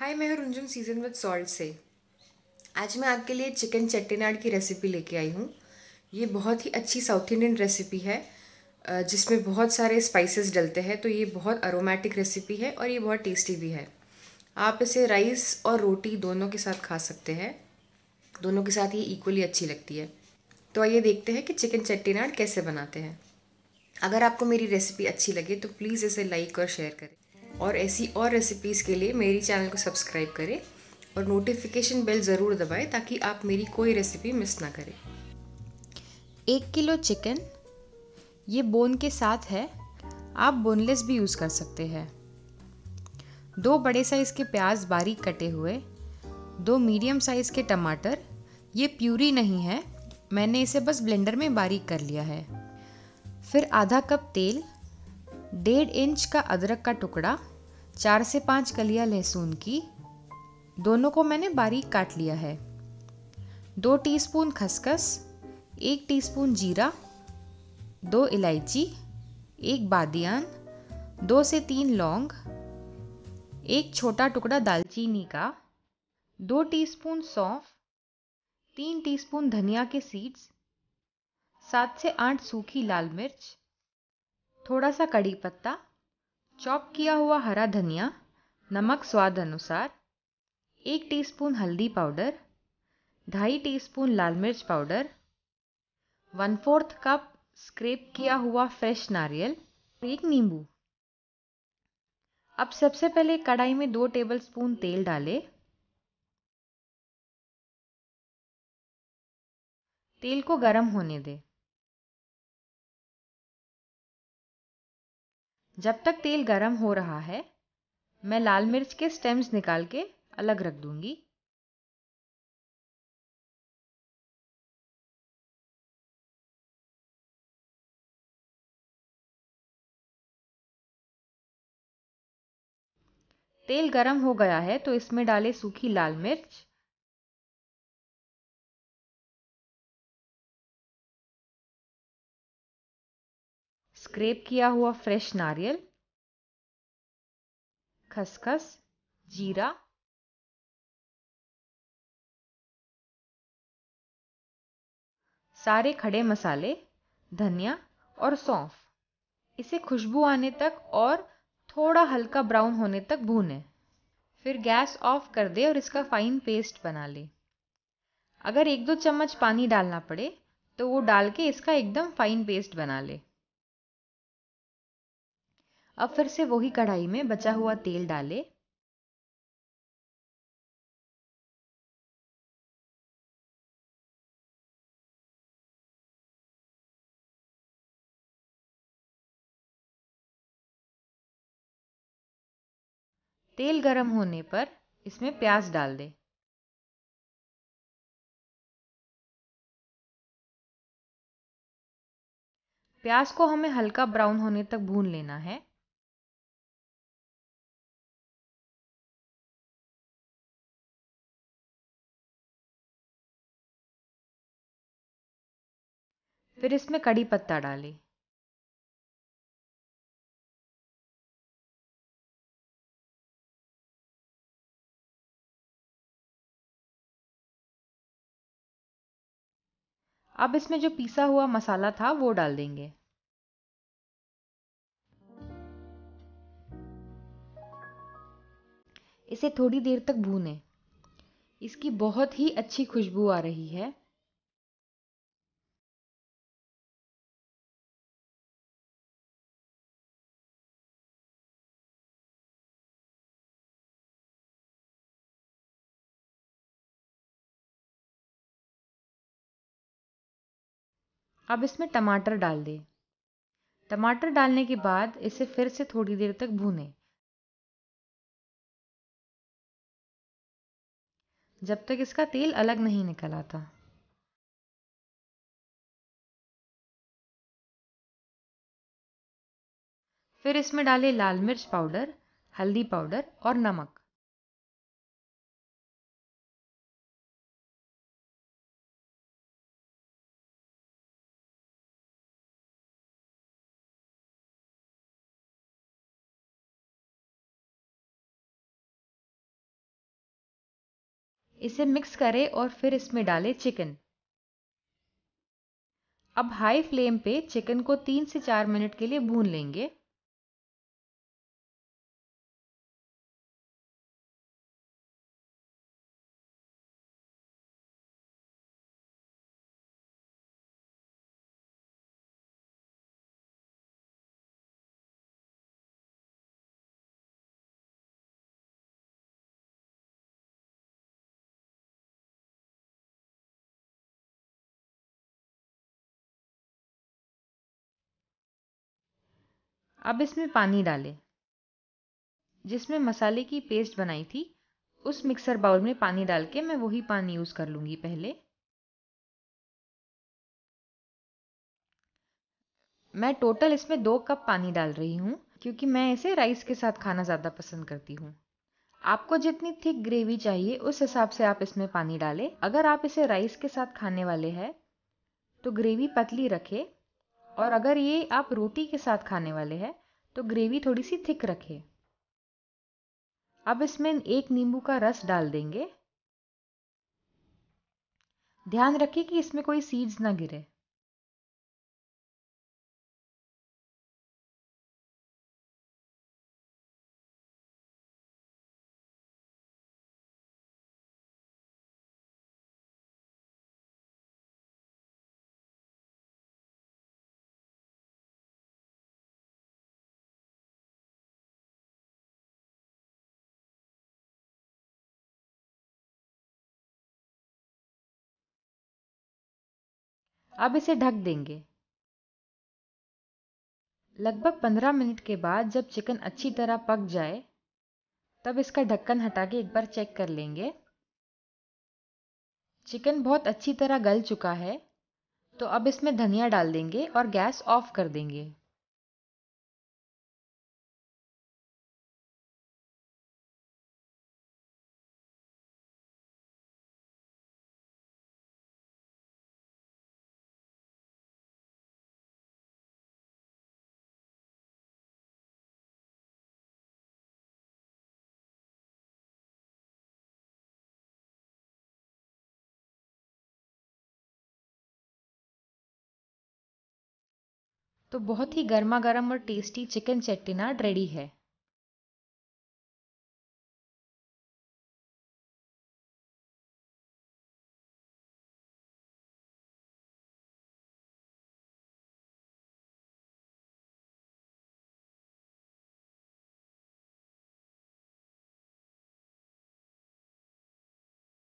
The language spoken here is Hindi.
हाय मैं रुंजुम सीजन विद सॉल्ट से आज मैं आपके लिए चिकन चट्टीनाड की रेसिपी लेके आई हूँ ये बहुत ही अच्छी साउथ इंडियन रेसिपी है जिसमें बहुत सारे स्पाइसेस डलते हैं तो ये बहुत अरोमेटिक रेसिपी है और ये बहुत टेस्टी भी है आप इसे राइस और रोटी दोनों के साथ खा सकते हैं दोनों के साथ ये इक्वली अच्छी लगती है तो आइए देखते हैं कि चिकन चट्टीनाड कैसे बनाते हैं अगर आपको मेरी रेसिपी अच्छी लगे तो प्लीज़ इसे लाइक और शेयर करें और ऐसी और रेसिपीज़ के लिए मेरी चैनल को सब्सक्राइब करें और नोटिफिकेशन बेल ज़रूर दबाएं ताकि आप मेरी कोई रेसिपी मिस ना करें एक किलो चिकन ये बोन के साथ है आप बोनलेस भी यूज़ कर सकते हैं दो बड़े साइज़ के प्याज बारीक कटे हुए दो मीडियम साइज़ के टमाटर ये प्यूरी नहीं है मैंने इसे बस ब्लेंडर में बारीक कर लिया है फिर आधा कप तेल डेढ़ इंच का अदरक का टुकड़ा चार से पाँच कलियां लहसुन की दोनों को मैंने बारीक काट लिया है दो टीस्पून खसखस एक टीस्पून जीरा दो इलायची एक बादियान दो से तीन लौंग एक छोटा टुकड़ा दालचीनी का दो टीस्पून सौंफ तीन टीस्पून धनिया के सीड्स सात से आठ सूखी लाल मिर्च थोड़ा सा कड़ी पत्ता चॉप किया हुआ हरा धनिया नमक स्वाद अनुसार एक टीस्पून हल्दी पाउडर ढाई टीस्पून लाल मिर्च powder one fourth cup scrape किया हुआ फ्रेश नारियल एक नींबू अब सबसे पहले कढ़ाई में दो टेबलस्पून तेल डालें तेल को गरम होने दें जब तक तेल गर्म हो रहा है मैं लाल मिर्च के स्टेम्स निकाल के अलग रख दूंगी तेल गरम हो गया है तो इसमें डालें सूखी लाल मिर्च स्क्रेप किया हुआ फ्रेश नारियल खसखस जीरा सारे खड़े मसाले धनिया और सौंफ इसे खुशबू आने तक और थोड़ा हल्का ब्राउन होने तक भूने फिर गैस ऑफ कर दे और इसका फाइन पेस्ट बना ले अगर एक दो चम्मच पानी डालना पड़े तो वो डाल के इसका एकदम फाइन पेस्ट बना ले अब फिर से वही कढ़ाई में बचा हुआ तेल डालें तेल गरम होने पर इसमें प्याज डाल दें प्याज को हमें हल्का ब्राउन होने तक भून लेना है फिर इसमें कड़ी पत्ता डालें अब इसमें जो पीसा हुआ मसाला था वो डाल देंगे इसे थोड़ी देर तक भूनें इसकी बहुत ही अच्छी खुशबू आ रही है अब इसमें टमाटर डाल दें टमाटर डालने के बाद इसे फिर से थोड़ी देर तक भूनें जब तक इसका तेल अलग नहीं निकल आता फिर इसमें डालें लाल मिर्च पाउडर हल्दी पाउडर और नमक इसे मिक्स करें और फिर इसमें डालें चिकन अब हाई फ्लेम पे चिकन को तीन से चार मिनट के लिए भून लेंगे अब इसमें पानी डालें जिसमें मसाले की पेस्ट बनाई थी उस मिक्सर बाउल में पानी डाल के मैं वही पानी यूज़ कर लूँगी पहले मैं टोटल इसमें दो कप पानी डाल रही हूँ क्योंकि मैं इसे राइस के साथ खाना ज़्यादा पसंद करती हूँ आपको जितनी थिक ग्रेवी चाहिए उस हिसाब से आप इसमें पानी डालें अगर आप इसे राइस के साथ खाने वाले हैं तो ग्रेवी पतली रखें और अगर ये आप रोटी के साथ खाने वाले हैं तो ग्रेवी थोड़ी सी थिक रखें अब इसमें एक नींबू का रस डाल देंगे ध्यान रखिए कि इसमें कोई सीड्स ना गिरे अब इसे ढक देंगे लगभग 15 मिनट के बाद जब चिकन अच्छी तरह पक जाए तब इसका ढक्कन हटा के एक बार चेक कर लेंगे चिकन बहुत अच्छी तरह गल चुका है तो अब इसमें धनिया डाल देंगे और गैस ऑफ कर देंगे तो बहुत ही गर्मा गर्म और टेस्टी चिकन चेट्टीनाड रेडी है